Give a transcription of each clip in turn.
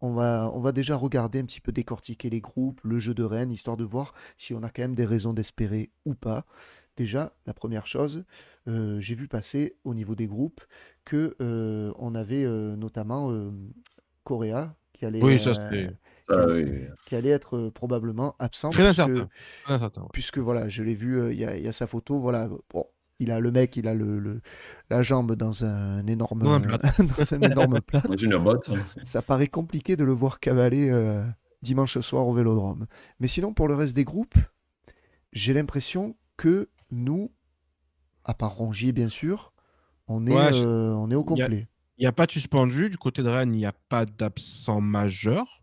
on va, on va déjà regarder un petit peu décortiquer les groupes, le jeu de Rennes, histoire de voir si on a quand même des raisons d'espérer ou pas. Déjà, la première chose, euh, j'ai vu passer au niveau des groupes que euh, on avait euh, notamment Coréa qui allait, qui allait être probablement absent. Très puisque, incertain. puisque voilà, je l'ai vu, il y, y, a sa photo, voilà, bon, il a le mec, il a le, la jambe dans un énorme, plat. dans une énorme Ça paraît compliqué de le voir cavaler euh, dimanche soir au Vélodrome. Mais sinon, pour le reste des groupes, j'ai l'impression que nous, à part Rongier bien sûr, on est, euh, on est au complet. Il n'y a, pas de suspendu. Du côté de Rennes, il n'y a pas d'absent majeur.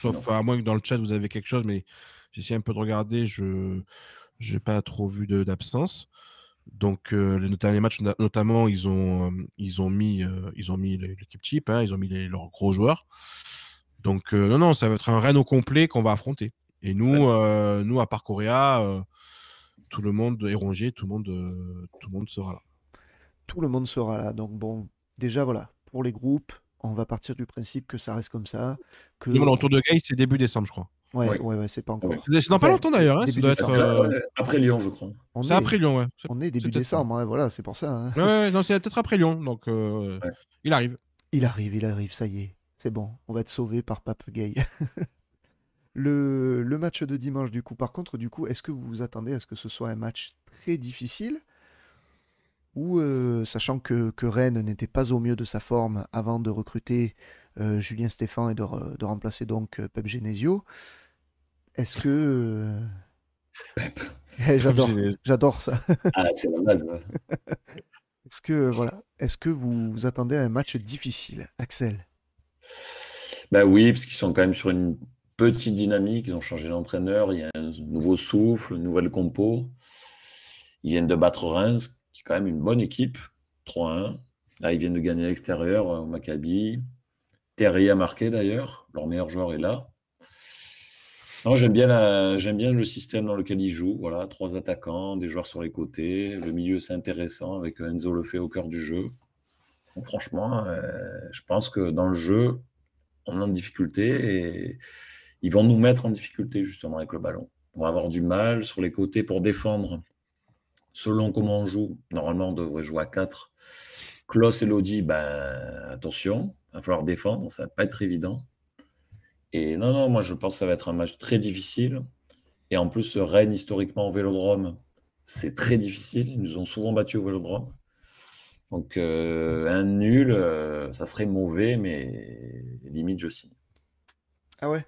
Sauf à moins que dans le chat, vous avez quelque chose, mais j'ai un peu de regarder. Je n'ai pas trop vu d'absence. Donc, euh, les, derniers matchs, notamment, ils ont, euh, ils ont mis, euh, ils ont mis l'équipe type, hein, ils ont mis leurs gros joueurs. Donc, non, non, ça va être un Rennes complet qu'on va affronter. Et nous, nous à part tout le monde est rongé, tout le monde, tout le monde sera là. Tout le monde sera là. Donc, bon, déjà, voilà, pour les groupes, on va partir du principe que ça reste comme ça. Que... le tour de Gay, c'est début décembre, je crois. Ouais, ouais, ouais, c'est pas encore. C'est dans pas longtemps d'ailleurs. Hein, euh, Après Lyon, je crois. C'est après Lyon, ouais. On est début décembre, hein, voilà, c'est pour ça. Hein. Ouais, non, c'est peut-être après Lyon, donc euh, il arrive. Il arrive, il arrive, ça y est. C'est bon, on va être sauvé par Pape Gay. le... le, match de dimanche, du coup, par contre, du coup, est-ce que vous vous attendez à ce que ce soit un match très difficile ou, euh, sachant que, que Rennes n'était pas au mieux de sa forme avant de recruter euh, Julien Stéphane et de, remplacer donc euh, Pep Genesio. Est-ce que. Euh, eh, j'adore, j'adore ça. ah, c'est la base. Est-ce que, voilà, est-ce que vous, vous attendez à un match difficile, Axel Ben oui, parce qu'ils sont quand même sur une petite dynamique. Ils ont changé d'entraîneur, il y a un nouveau souffle, une nouvelle compo. Ils viennent de battre Reims, qui est quand même une bonne équipe, 3-1. Là, ils viennent de gagner à l'extérieur au Maccabi. Terry a marqué d'ailleurs, leur meilleur joueur est là. Non, j'aime bien, le système dans lequel ils jouent. Voilà, trois attaquants, des joueurs sur les côtés. Le milieu, c'est intéressant avec Enzo Lefebvre au cœur du jeu. franchement, euh, je pense que dans le jeu, on est en difficulté et ils vont nous mettre en difficulté justement avec le ballon. On va avoir du mal sur les côtés pour défendre. Selon comment on joue, normalement, on devrait jouer à 4. Klaus et Lodi, ben, attention, il va falloir défendre, ça va pas être évident. Et non, non, moi je pense que ça va être un match très difficile. Et en plus, Rennes, historiquement, au vélodrome, c'est très difficile. Ils nous ont souvent battus au vélodrome. Donc, euh, un nul, euh, ça serait mauvais, mais limite, je signe. Ah ouais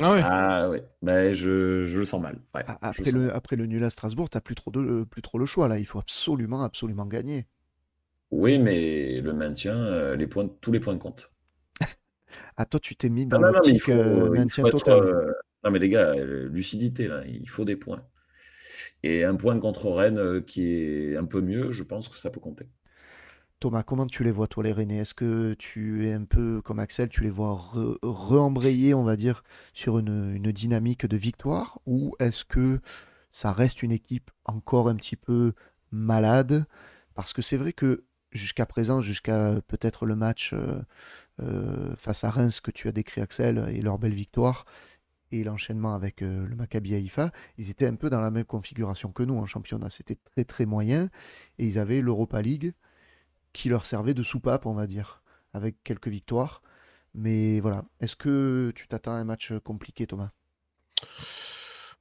ah ouais. Ah ouais. Ben, je, je, le sens mal. Ah, après, le, après le nul à Strasbourg, tu plus trop de, plus trop le choix là. Il faut absolument, absolument gagner. Oui, mais le maintien, euh, tous les points comptent. Ah, toi, tu t'es mis dans le l'optique euh, maintien total. Euh, non, mais les gars, lucidité, là, il faut des points. Et un point contre Rennes qui est un peu mieux, je pense que ça peut compter. Thomas, comment tu les vois, toi, les Rennes Est-ce que tu es un peu comme Axel, tu les vois re-embrayer, on va dire, sur une dynamique de victoire Ou est-ce que ça reste une équipe encore un petit peu malade Parce que c'est vrai que jusqu'à présent, jusqu'à euh, peut-être le match euh, euh, face à Reims que tu as décrit, Axel, et leur belle victoire, et l'enchaînement avec le Maccabi Haïfa, ils étaient un peu dans la même configuration que nous en championnat. C'était très très moyen, et ils avaient l'Europa League qui leur servait de soupape, on va dire, avec quelques victoires. Mais voilà, est-ce que tu t'attends à un match compliqué, Thomas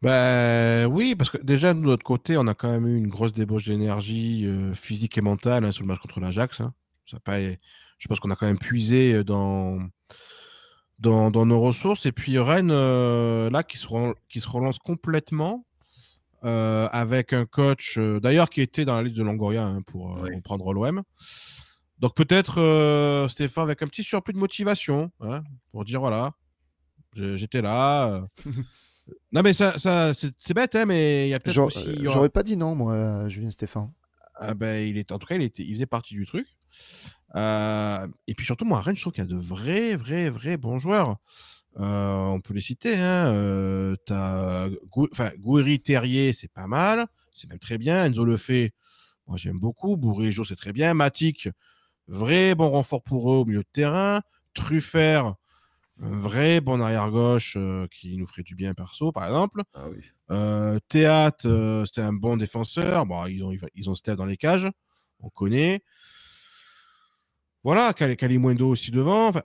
ben oui, parce que déjà, de notre côté, on a quand même eu une grosse débauche d'énergie euh, physique et mentale hein, sur le match contre l'Ajax. Hein. pas... Je pense qu'on a quand même puisé euh, dans, dans, nos ressources. Et puis Rennes, euh, là, qui se, relance, qui se relance complètement avec un coach, d'ailleurs, qui était dans la liste de Longoria hein, pour prendre l'OM. Donc peut-être, Stéphane, avec un petit surplus de motivation pour dire voilà, j'étais là. Non, mais ça, c'est bête, hein, mais il y a peut-être aussi. J'aurais pas dit non, moi, euh, Julien Stéphane. Ah ben, il est, en tout cas, il, était, il faisait partie du truc. Euh, et puis surtout, moi, à Rennes, je trouve qu'il y a de vrais, vrais, vrais bons joueurs. Euh, on peut les citer. Hein. Gouiri Terrier, c'est pas mal. C'est même très bien. Enzo Lefebvre, moi, j'aime beaucoup. Bourrigeau, c'est très bien. Matic, vrai bon renfort pour eux au milieu de terrain. Truffert, un vrai bon arrière-gauche euh, qui nous ferait du bien perso, par exemple. Ah euh, Théâtre, c'est euh, c'était un bon défenseur. Bon, ils ont, ils ont Steph dans les cages, on connaît. Voilà, Cal aussi devant. Enfin,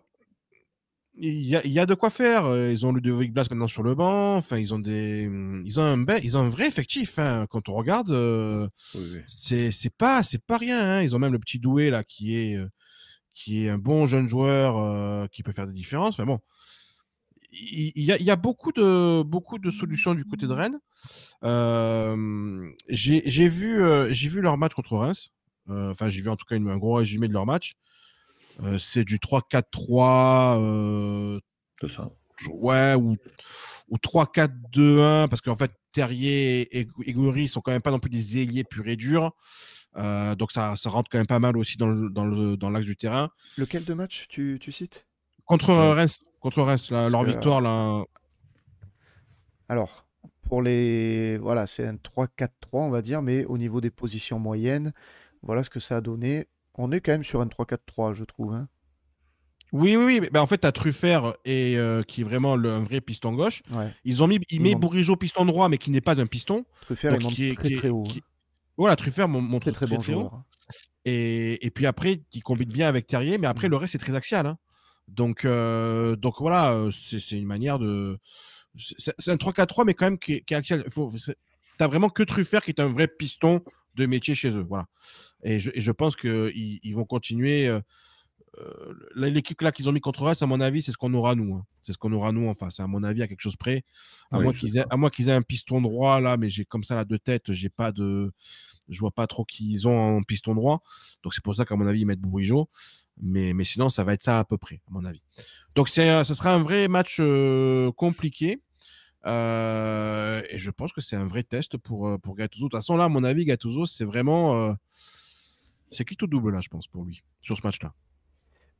il y, a, il y, a de quoi faire. Ils ont Ludovic Blas maintenant sur le banc. Enfin, ils ont des, ils ont un, ben, ils ont un vrai effectif. Hein, quand on regarde, euh... oui, c'est pas, c'est pas rien. Hein. Ils ont même le petit doué là qui est, qui est un bon jeune joueur euh, qui peut faire des différences. bon, il, y, a, beaucoup de, beaucoup de solutions du côté de Rennes. Euh, j'ai vu, euh, vu leur match contre Reims. Enfin, j'ai vu en tout cas une, un gros résumé de leur match. C'est du 3-4-3. C'est ça. Ouais, ou, 3-4-2-1, parce qu'en fait, Terrier et, et ne sont quand même pas non plus des ailiers purs et durs. Euh, donc ça, ça, rentre quand même pas mal aussi dans l'axe dans du terrain. Lequel de match tu, cites Contre Reims, contre Reims leur victoire. Là... Alors, pour les. Voilà, c'est un 3-4-3, on va dire, mais au niveau des positions moyennes, voilà ce que ça a donné. On est quand même sur un 3-4-3, je trouve. Hein. Oui, oui, oui. Ben en fait, tu as Truffert, et, euh, qui est vraiment le, un vrai piston gauche. Ils ont mis, il, met Bourigeau piston droit, mais qui n'est pas un piston. Truffert, est, très, très haut. Hein. Voilà, Truffert, montre très, très bon hein. Et, puis après, il combine bien avec Terrier, mais après, mm. le reste, c'est très axial. Hein. Donc, euh, donc voilà, euh, c'est une manière de. C'est un 3-4-3, mais quand même qui, est axial. T'as vraiment que Truffert qui est un vrai piston de métier chez eux. Voilà. Et je, pense qu'ils ils vont continuer. Euh, euh, l'équipe là qu'ils ont mis contre Reims, à mon avis, c'est ce qu'on aura nous. Hein. C'est ce qu'on aura nous enfin hein. c'est À mon avis, à quelque chose près. À moins qu'ils aient, à aient un piston droit là, mais j'ai comme ça la deux têtes j'ai pas de, je vois pas trop qu'ils ont en piston droit. Donc c'est pour ça qu'à mon avis ils mettent Mais, mais sinon ça va être ça à peu près, à mon avis. Donc ce ça sera un vrai match euh, compliqué. Euh, et je pense que c'est un vrai test pour pour Gattuso. De toute façon là, à mon avis, Gattuso, c'est vraiment, c'est qui tout double là, je pense pour lui sur ce match là.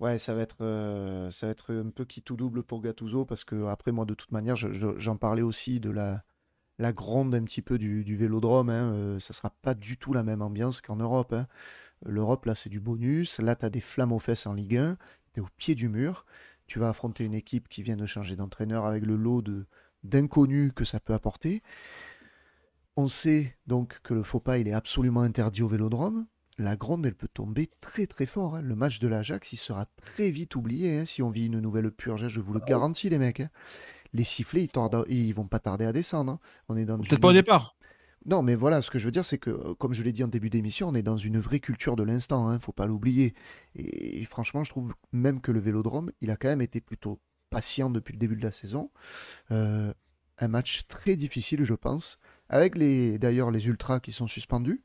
Ouais, ça va être, euh, ça va être un peu qui tout double pour Gattuso parce que après moi de toute manière, j'en parlais aussi de la, la grande un petit peu du, Vélodrome. Hein, ne euh, ça sera pas du tout la même ambiance qu'en Europe. Hein. L'Europe là, c'est du bonus. Là, tu as des flammes aux fesses en Ligue 1. es au pied du mur. Tu vas affronter une équipe qui vient de changer d'entraîneur avec le lot de d'inconnus que ça peut apporter. On sait donc que le faux pas, il est absolument interdit au Vélodrome la grande, elle peut tomber très très fort. Hein. Le match de l'Ajax, il sera très vite oublié hein, si on vit une nouvelle purge. Hein, je vous le ah garantis, les mecs. Les sifflets, ils, tardent, vont pas tarder à descendre. On est dans peut-être pas au départ. Non, mais voilà, ce que je veux dire, c'est que, euh, comme je l'ai dit en début d'émission, on est dans une vraie culture de l'instant. faut pas l'oublier. Et, franchement, je trouve même que le Vélodrome, il a quand même été plutôt patient depuis le début de la saison. Euh, un match très difficile, je pense. Avec les, d'ailleurs les ultras qui sont suspendus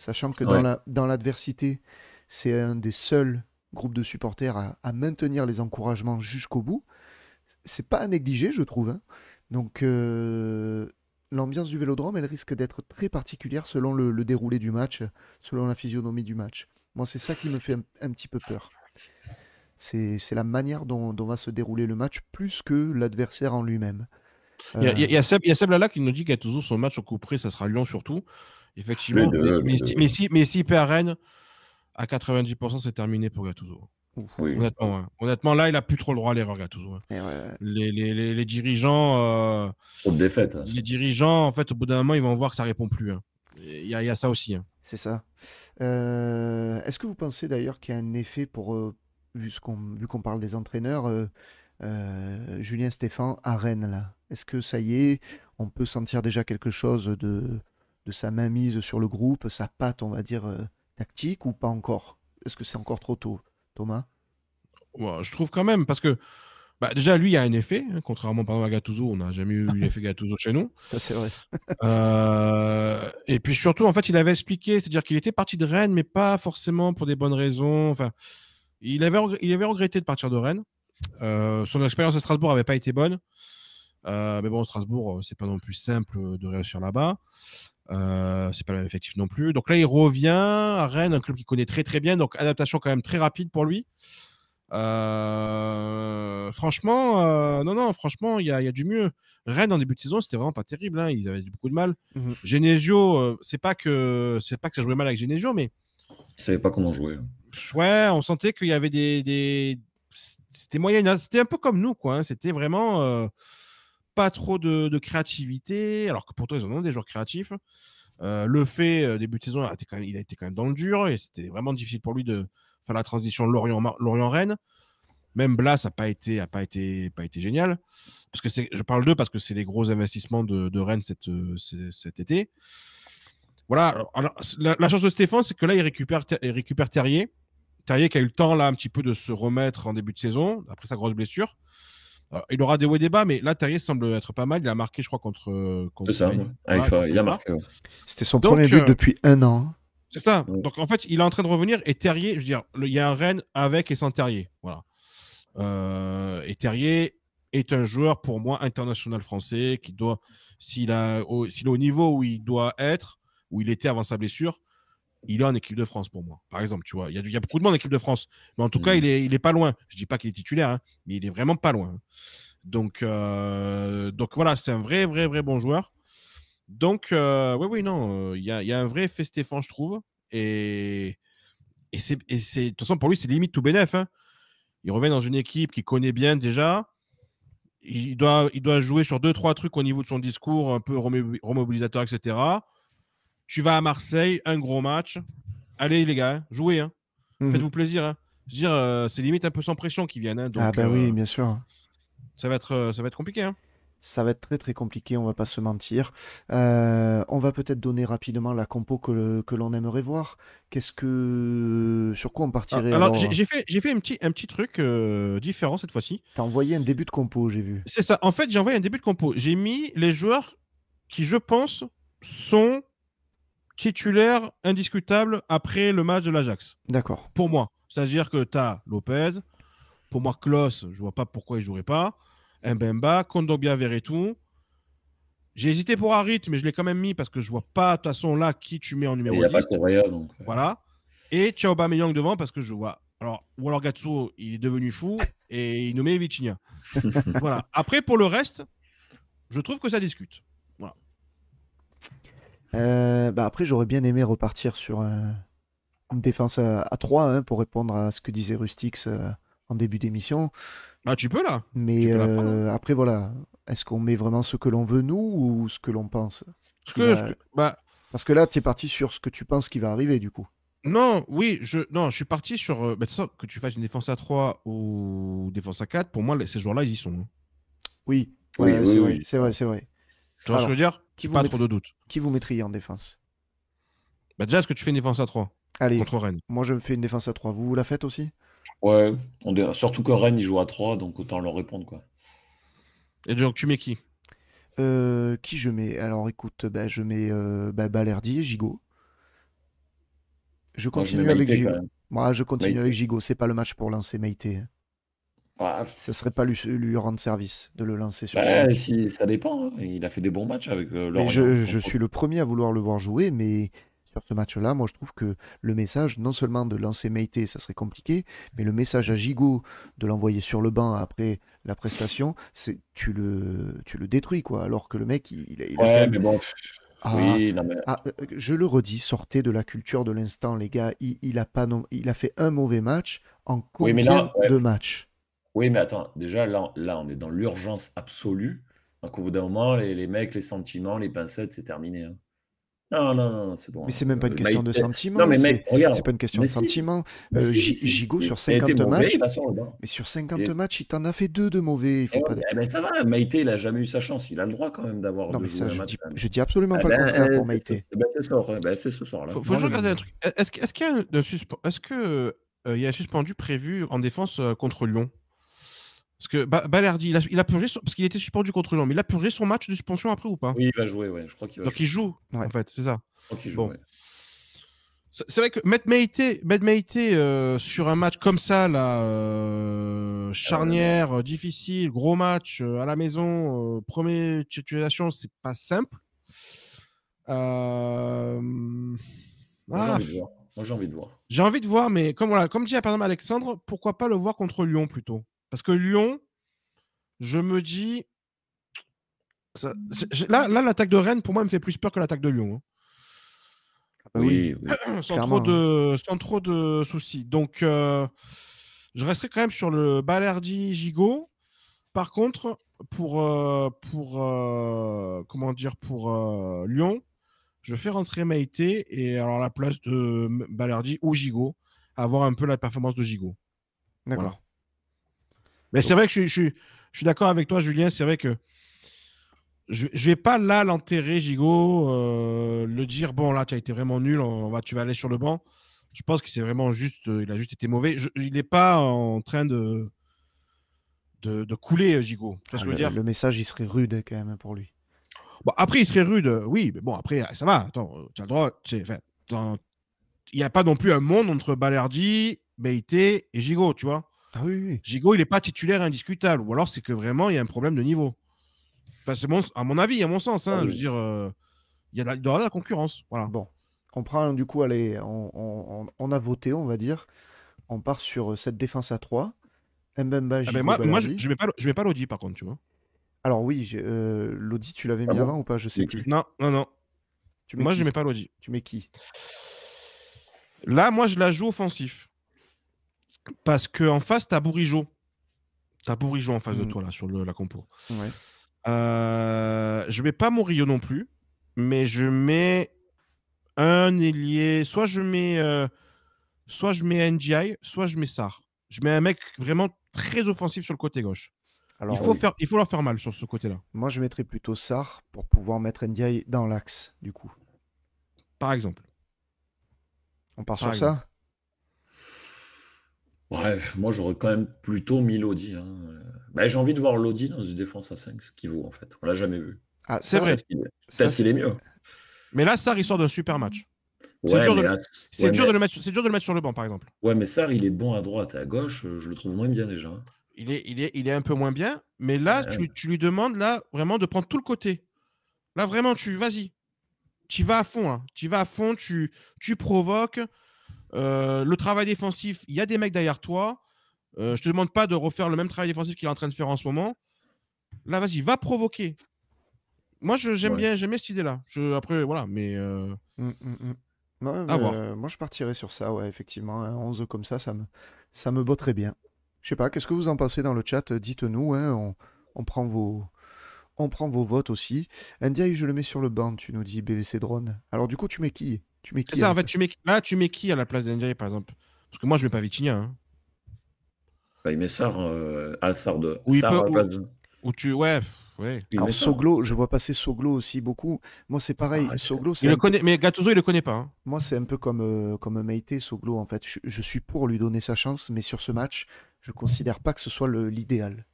sachant que dans, la, dans l'adversité, c'est un des seuls groupes de supporters à, maintenir les encouragements jusqu'au bout. C'est pas à négliger, je trouve. Hein. Donc, euh, l'ambiance du vélodrome, elle risque d'être très particulière selon le, déroulé du match, selon la physionomie du match. Moi, c'est ça qui me fait un, petit peu peur. C'est, la manière dont, va se dérouler le match plus que l'adversaire en lui-même. Il y, a Seb, Lala qui nous dit qu'à toujours son match au coup près, ça sera Lyon surtout. Effectivement. mais si, mais à Rennes, à 90%, c'est terminé pour Gattuso. Hein. Honnêtement, là, il n'a plus trop le droit à l'erreur, Gattuso. Hein. Eh les, les, les, dirigeants. Euh, hein. les dirigeants, en fait, au bout d'un moment, ils vont voir que ça répond plus. Il y, a, y, a ça aussi. C'est ça. Euh, est-ce que vous pensez d'ailleurs qu'il y a un effet pour. Euh, qu'on vu qu'on parle des entraîneurs, Julien Stéphane à Rennes, là Est-ce que ça y est, on peut sentir déjà quelque chose de de sa mainmise sur le groupe, sa patte, on va dire, euh, tactique ou pas encore Est-ce que c'est encore trop tôt, Thomas Je trouve quand même, parce que bah, déjà, lui, il a un effet. Hein, contrairement par à Gattuso, on n'a jamais eu ah l'effet Gattuso chez nous. c'est vrai. Euh, et puis surtout, en fait, il avait expliqué, c'est-à-dire qu'il était parti de Rennes, mais pas forcément pour des bonnes raisons. Enfin, il avait, il avait regretté de partir de Rennes. Euh, son expérience à Strasbourg n'avait pas été bonne. mais bon, Strasbourg, c'est pas non plus simple de réussir là-bas. Euh, c'est pas le même effectif non plus. Donc là, il revient à Rennes, un club qu'il connaît très très bien. Donc adaptation quand même très rapide pour lui. Euh, franchement, euh, non, non, franchement, il y, y, a du mieux. Rennes en début de saison, c'était vraiment pas terrible. Hein. Ils avaient beaucoup de mal. Mhm. Genesio, c'est pas que c'est pas que ça jouait mal avec Genesio, mais ils savaient pas comment jouer. Ouais, on sentait qu'il y avait des, des... c'était moyen. Hein. C'était un peu comme nous, quoi. Hein. C'était vraiment pas trop de, créativité, alors que pourtant ils en ont des joueurs créatifs. Euh, le fait, euh, début de saison, il a, été quand même, dans le dur et c'était vraiment difficile pour lui de faire la transition Lorient-Rennes. Même Blas n'a pas été, a pas été, pas été génial. Parce que je parle d'eux parce que c'est les gros investissements de, Rennes euh, cet été. Voilà. la, chance de Stéphane, c'est que là, il récupère, il récupère Terrier. Terrier qui a eu le temps là un petit peu de se remettre en début de saison après sa grosse blessure il aura des hauts et des bas, mais là, Terrier semble être pas mal. Il a marqué, je crois, contre. Euh, C'est ça, ah, il, a, marqué. C'était son premier but euh, depuis un an. Hein. C'est ça. Donc, en fait, il est en train de revenir. Et Terrier, je veux dire, il y a un Rennes avec et sans Terrier. Voilà. Euh, et Terrier est un joueur, pour moi, international français qui doit, s'il s'il est au niveau où il doit être, où il était avant sa blessure, il est en équipe de France pour moi, par exemple. Tu vois, il y, a, beaucoup de monde en équipe de France, mais en tout cas, mm. il est, pas loin. Je ne dis pas qu'il est titulaire, hein, mais il est vraiment pas loin. Euh, donc, voilà, c'est un vrai, vrai, vrai bon joueur. Donc, oui, euh, oui, non, euh, il y a, un vrai fait Stéphane, je trouve. Et, c'est, de toute façon, pour lui, c'est limite tout bénef. Hein. Il revient dans une équipe qu'il connaît bien déjà. il doit jouer sur deux, trois trucs au niveau de son discours, un peu remobilisateur, etc. Tu vas à Marseille, un gros match. Allez, les gars, jouez. Hein. Mhm. Faites-vous plaisir. Hein. dire, euh, c'est limite un peu sans pression qui viennent. Hein, ah, ben oui, bien sûr. Ça va être, euh, ça va être compliqué. ça va être très très compliqué, on va pas se mentir. on va peut-être donner rapidement la compo que, l'on aimerait voir. Qu'est-ce que sur quoi on partirait Alors, j'ai fait j'ai fait un petit un petit truc différent cette fois-ci. Tu as envoyé un début de compo, j'ai vu. C'est ça. En fait, j'ai envoyé un début de compo. J'ai mis les joueurs qui, je pense, sont titulaire indiscutable après le match de l'Ajax. D'accord. Pour moi. C'est-à-dire que tu as Lopez. Pour moi, Kloss, je vois pas pourquoi il jouerait pas. Mbemba, Kondogbia, Veretout. J'ai hésité pour Harit, mais je l'ai quand même mis parce que je vois pas de toute façon là qui tu mets en numéro euh. Voilà. Et Chao Bameyang devant parce que je vois. Alors, ou alors il est devenu fou et il nous met Vitinha. voilà. Après, pour le reste, je trouve que ça discute. Euh, bah après, j'aurais bien aimé repartir sur euh, une défense à, 3 hein, pour répondre à ce que disait Rustix euh, en début d'émission. Bah, tu peux là. Mais hein. après, voilà. Est-ce qu'on met vraiment ce que l'on veut, nous, ou ce que l'on pense Parce que, là, bah, bah... Parce que là, tu es parti sur ce que tu penses qui va arriver, du coup. Non, oui, je, non, je suis parti sur. Bah, que tu fasses une défense à 3 ou défense à 4, pour moi, ces joueurs-là, ils y sont. Hein. Oui, c'est vrai, c'est vrai. Tu vois ce veux dire qui Pas trop de doute. Qui vous mettriez en défense bah, Déjà, est-ce que tu fais une défense à 3 Allez, contre Rennes Moi, je me fais une défense à 3. Vous, la faites aussi Ouais, on surtout que Rennes, il joue à 3, donc autant leur répondre. quoi. Et donc, tu mets qui euh, Qui je mets Alors, écoute, bah, je mets euh, bah, et Gigot. Je continue avec Gigo. Moi, je continue avec avec Gigot. C'est pas le match pour lancer Maïté. Hein ça ça serait pas lui, rendre service de le lancer sur ben, si, Ça dépend. Hein. Il a fait des bons matchs avec euh, Laurent Je, suis le premier à vouloir le voir jouer, mais sur ce match-là, moi je trouve que le message, non seulement de lancer Meite, ça serait compliqué, mais le message à Gigot de l'envoyer sur le banc après la prestation, c'est tu le, tu le détruis, quoi. Alors que le mec, il, est. mais bon. Ah. Ah, euh, euh, je le redis, sortez de la culture de l'instant, les gars. Il, a pas non... il a fait un mauvais match en cours de matchs oui, mais attends, déjà, là, là on est dans l'urgence absolue. Donc, au bout d'un moment, les, mecs, les sentiments, les pincettes, c'est terminé. Hein. Non, non, non, c'est bon. Mais c'est même pas une euh, question de sentiment. Non, mais mec, regarde. C'est pas une question de sentiment. Euh, Gigot, sur 50 matchs. mais sur 50 matchs, il t'en a fait deux de mauvais. Il eh ça va, Maïté, il a jamais eu sa chance. Il a le droit quand même d'avoir. Non, mais ça, je, dis, dis absolument eh pas le ben, contraire pour Maïté. Eh ben, c'est ce soir-là. Ben, faut, regarder un truc. Est-ce qu'il euh, y a un suspendu prévu en défense contre Lyon parce que Balerdi, il a, purgé parce qu'il était suspendu contre Lyon, mais il a purgé son match de suspension après ou pas Oui, il va jouer, ouais. je crois qu'il va Donc il joue, en fait, c'est ça. C'est vrai que mettre Meite, euh, sur un match comme ça, là, euh, charnière, ah difficile, gros match, euh, à la maison, première titulation, c'est pas simple. Ah. Moi, j'ai envie de voir. J'ai envie de voir, mais comme, voilà, comme dit par exemple Alexandre, pourquoi pas le voir contre Lyon plutôt parce que Lyon, je me dis. Mmh là, l'attaque de Rennes, pour moi, me fait plus peur que l'attaque de Lyon. Hein. Ah bah oui, sans, trop de, hein. sans trop de soucis. Donc, euh, je resterai quand même sur le Balerdi-Gigot. Par contre, pour, euh, pour euh, comment dire, pour Lyon, je fais rentrer Maïté et alors la place de Balardi ou Gigot, avoir un peu la performance de Gigot. D'accord. Mais c'est vrai que je, je suis d'accord avec toi, Julien. C'est vrai que je ne vais pas là l'enterrer, Gigot, euh, le dire bon, là, tu as été vraiment nul, on va, tu vas aller sur le banc. Je pense que c'est vraiment juste, euh, il a juste été mauvais. il n'est pas en train de, de, couler, euh, Gigot. Ah, le, dire le message, il serait rude quand même pour lui. Bon, après, il serait rude, oui, mais bon, après, ça va. Attends, tu as le droit. Il n'y a pas non plus un monde entre Balardi, Beité et Gigot, tu vois. Ah oui, oui. il n'est pas titulaire indiscutable. Ou alors, c'est que vraiment, il y a un problème de niveau. Enfin, mon... à mon avis, à mon sens. Hein, ah je veux dire, euh, il, y a de la... concurrence. Voilà. Bon. On prend du coup, allez, on, a voté, on va dire. On part sur euh, cette défense à 3. Mbemba, ah ben Gigo, moi, je ne mets pas, je mets pas par contre, tu vois. Alors oui, euh, l'Audi tu l'avais ah mis avant ou pas Je sais plus. Non, non, non. moi, je ne mets pas l'Audi Tu mets qui Là, moi, je la joue offensif. Parce qu'en face, tu as Bourigeau. Tu en face de mm. toi, là, sur le, la compo. Euh, je mets pas Morillo non plus, mais je mets un ailier. Soit je mets, euh, soit je mets NGI, soit je mets Sar. Je mets un mec vraiment très offensif sur le côté gauche. il, faut faire, leur faire mal sur ce côté-là. Moi, je mettrais plutôt Sar pour pouvoir mettre Ndiaye dans l'axe, du coup. Par exemple. On part sur ça Bref, moi j'aurais quand même plutôt mis l'Audi. Hein. Bah, j'ai envie de voir Lodi dans une défense à 5, ce qu'il vaut en fait. On l'a jamais vu. Ah, c'est vrai. Peut-être qu'il est mieux. Mais là, Sarr, il sort d'un super match. c'est dur, de... dur, le mettre sur le banc, par exemple. Ouais, mais Sarr, il est bon à droite et à gauche. Euh, je le trouve moins bien déjà. Hein. Il est, il est, il est un peu moins bien, mais là, tu, lui demandes là vraiment de prendre tout le côté. Là, vraiment, tu vas-y. Tu vas à fond. Hein. Tu vas à fond, tu, tu provoques. Euh, le travail défensif, il y a des mecs derrière toi. Euh, je te demande pas de refaire le même travail défensif qu'il est en train de faire en ce moment. Là, vas-y, va provoquer. Moi, j'aime bien, j'aime cette idée-là. Après, voilà, mais. Euh, mm, mm, mm. moi, je partirais sur ça, ouais, effectivement. 11 comme ça, ça me, ça me botterait bien. Je sais pas, qu'est-ce que vous en pensez dans le chat Dites-nous, hein, on, prend vos. On prend vos votes aussi. Ndiaye, je le mets sur le banc, tu nous dis, BVC Drone. Alors du coup, tu mets qui tu mets qui fait, là, tu mets qui à la place d'André par exemple Parce que moi, je ne mets pas Vitinha. Hein. Bah, il met Sar euh, ah, à Ou tu... Ouais. Ouais. Alors Soglo, je vois passer Soglo aussi beaucoup. Moi c'est pareil, ah, Soglo. Il le mais Gattuso il le connaît pas. Hein. Moi c'est un peu comme euh, Meite, Soglo en fait. Je, suis pour lui donner sa chance, mais sur ce match, je ne considère pas que ce soit l'idéal.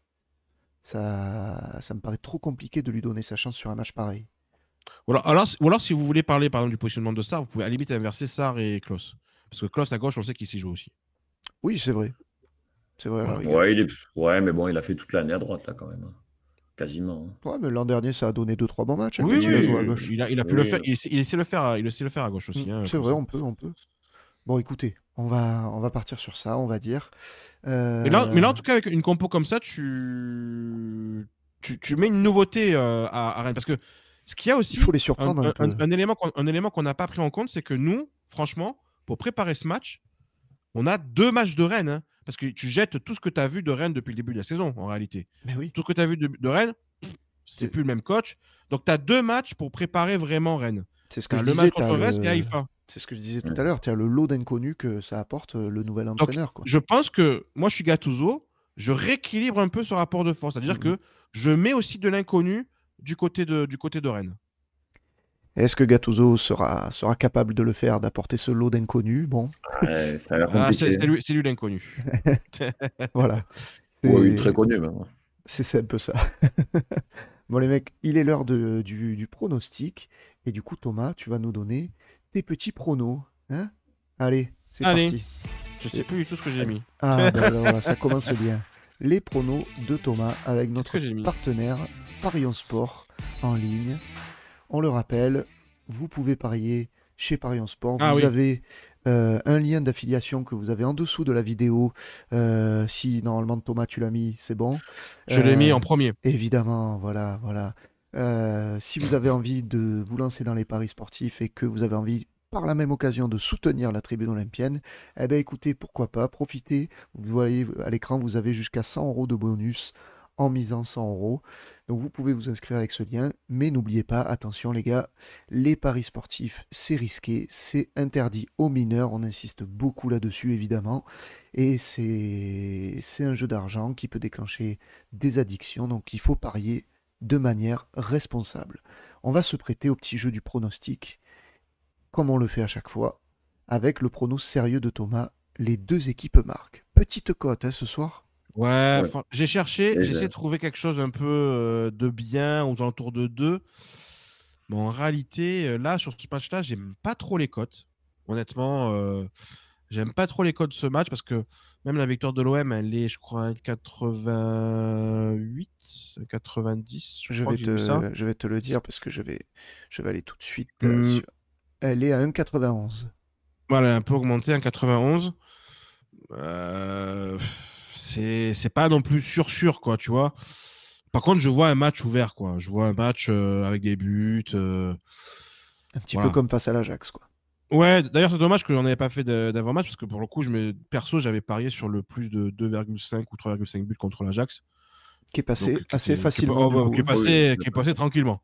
Ça, ça me paraît trop compliqué de lui donner sa chance sur un match pareil. Ah, ou alors, si vous voulez parler par exemple, du positionnement de Sar, vous pouvez à la limite inverser Sar et Klaus. Parce que Klaus à gauche, on sait qu'il s'y joue aussi. Oui, c'est vrai. C'est vrai. Ouais, mais bon, il a fait toute l'année à droite, là, quand même. Hein. Quasiment. Hein. Ouais, mais l'an dernier, ça a donné 2-3 bons matchs. Hein, oui, il, a, à il, il a pu le faire. Il, essaie le faire à, il le faire à gauche aussi. Mm, c'est vrai, on peut, on peut. Bon, écoutez, on va, on va partir sur ça, on va dire. Mais, là, mais, en euh. tout cas, avec une compo comme ça, tu, tu, tu mets une nouveauté euh, à, à, Rennes. Parce que ce qu'il y a aussi. Il faut un, élément qu'on n'a pas pris en compte, c'est que nous, franchement, pour préparer ce match, on a deux matchs de Rennes. Hein, parce que tu jettes tout ce que tu as vu de Rennes depuis le début de la saison, en réalité. oui. Tout ce que tu as vu de, Rennes, c'est plus le même coach. Donc tu as deux matchs pour préparer vraiment Rennes. C'est ce que je le disais. contre C'est ce que je disais tout à l'heure. Tu as le lot d'inconnus que ça apporte euh, le nouvel entraîneur. Je pense que moi, je suis Gattuso. Je rééquilibre un peu ce rapport de force. C'est-à-dire mmh. que je mets aussi de l'inconnu du côté de, du côté de Rennes. Est-ce que Gattuso sera, sera capable de le faire, d'apporter ce lot d'inconnus Bon. Ah, c'est lui, l'inconnu. voilà. très connu. C'est un peu ça. bon, les mecs, il est l'heure du, du, pronostic. Et du coup, Thomas, tu vas nous donner tes petits pronos. Hein Allez, c'est parti. Je sais plus du tout ce que j'ai mis. Ah, ben, ça commence bien. Les pronos de Thomas avec notre partenaire Parions Sport en ligne. On le rappelle, vous pouvez parier chez Parions Sport. Ah vous avez euh, un lien d'affiliation que vous avez en dessous de la vidéo. Euh, si normalement Thomas tu l'as mis, c'est bon. Je l'ai mis euh, en premier. Évidemment, voilà, voilà. si vous avez envie de vous lancer dans les paris sportifs et que vous avez envie par la même occasion de soutenir la tribune olympienne, eh bien écoutez, pourquoi pas, profitez, vous voyez à l'écran, vous avez jusqu'à 100 euros de bonus en misant 100 euros. Donc vous pouvez vous inscrire avec ce lien, mais n'oubliez pas, attention les gars, les paris sportifs, c'est risqué, c'est interdit aux mineurs, on insiste beaucoup là-dessus évidemment, et c'est un jeu d'argent qui peut déclencher des addictions, donc il faut parier de manière responsable. On va se prêter au petit jeu du pronostic, comme on le fait à chaque fois, avec le pronostic sérieux de Thomas, les deux équipes marquent. Petite cote à hein, ce soir, Ouais, j'ai cherché, j'essaie ben de trouver quelque chose un peu euh, de bien aux alentours de 2. Mais en réalité, euh, là, sur ce match-là, j'aime pas trop les cotes. Honnêtement, euh, j'aime pas trop les cotes de ce match parce que même la victoire de l'OM, elle est, je crois, 88, 90. Je, je vais te, je vais te le dire parce que je vais, je vais aller tout de suite. Mmh. Elle est à 1,91. Voilà, elle a un peu augmenté, 1,91. Euh c'est pas non plus sûr sûr quoi, tu vois. Par contre, je vois un match ouvert quoi. Je vois un match euh, avec des buts. Euh, un petit peu comme face à l'Ajax quoi. Ouais, d'ailleurs c'est dommage que j'en avais pas fait d'avant-match parce que pour le coup, je me... perso, j'avais parié sur le plus de 2,5 ou 3,5 buts contre l'Ajax. Qui est passé assez facilement. Qui, est, passé, qui est passé tranquillement.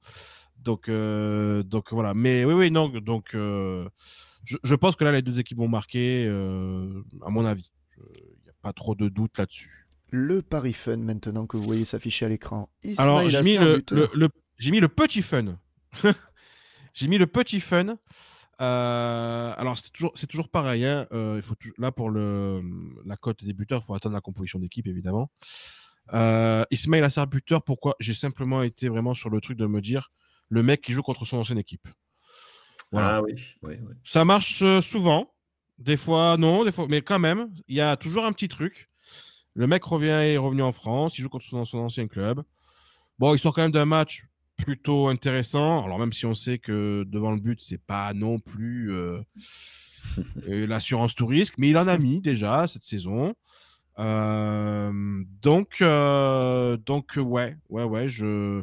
Donc, euh, donc voilà. Mais oui, oui, non. Donc, je, je, pense que là, les deux équipes vont marquer, à mon avis. Pas trop de doute là-dessus. Le pari fun maintenant que vous voyez s'afficher à l'écran. Alors j'ai mis le, j'ai mis le petit fun. j'ai mis le petit fun. Euh, alors c'est toujours, c'est toujours pareil. Hein. Euh, il faut là pour le, la cote buteurs, il faut attendre la composition d'équipe évidemment. Euh, Ismail Assar buteur, pourquoi J'ai simplement été vraiment sur le truc de me dire le mec qui joue contre son ancienne équipe. Ah oui. Ça marche euh, souvent. Des fois, non, des fois, mais quand même, il y a toujours un petit truc. Le mec revient est revenu en France, il joue contre son, ancien club. Bon, il sort quand même d'un match plutôt intéressant. Alors même si on sait que devant le but, c'est pas non plus euh, euh, l'assurance tout risque, mais il en a mis déjà cette saison. Euh, donc, donc ouais, ouais, ouais, je,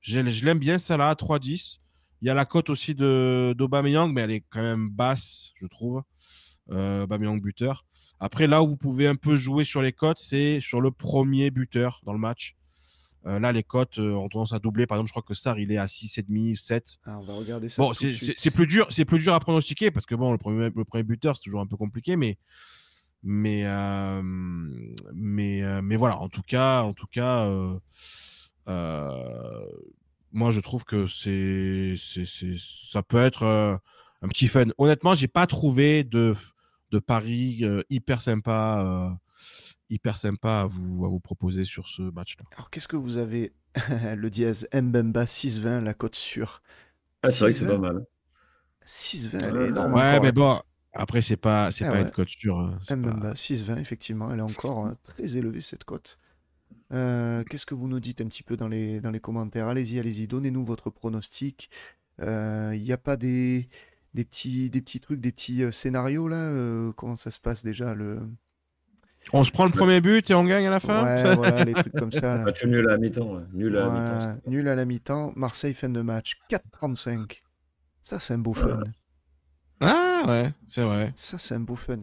je, l'aime bien ça là 3-10. Il y a la cote aussi de d'Aubameyang, mais elle est quand même basse, je trouve euh, Bamiang buteur. Après, là où vous pouvez un peu jouer sur les cotes, c'est sur le premier buteur dans le match. Euh, là, les cotes euh, ont tendance à doubler. Par exemple, je crois que Sar, il est à 6,5, 7. Ah, on va regarder ça. Bon, c'est plus dur, c'est plus dur à pronostiquer parce que bon, le premier, le premier buteur, c'est toujours un peu compliqué, mais mais euh, mais mais voilà. En tout cas, en tout cas, moi, je trouve que c'est ça peut être un petit fun. Honnêtement, j'ai pas trouvé de de paris euh, hyper sympa euh, hyper sympa à vous, à vous proposer sur ce match-là. Alors, qu'est-ce que vous avez Le dièse Mbemba 6-20, la cote sûre. Ah, c'est vrai que c'est pas mal. 6-20, ah, elle est ah, énorme. Ouais, mais bon, après, c'est pas, c'est ah pas une cote sûre. Hein, Mbemba 6-20, effectivement, elle est encore euh, très élevée, cette cote. Euh, qu'est-ce que vous nous dites un petit peu dans les, dans les commentaires Allez-y, allez-y, donnez-nous votre pronostic. Il n'y a pas des des petits, des petits trucs, des petits euh, scénarios là euh, Comment ça se passe déjà le... On se prend le premier but et on gagne à la fin Ouais, les trucs comme ça. Là. nul à la mi-temps. Nul à la mi-temps. Nul à la mi-temps. Marseille, fin de match. 4-35. Ça, c'est un beau fun. Ah ouais, c'est vrai. Ça, c'est un beau fun.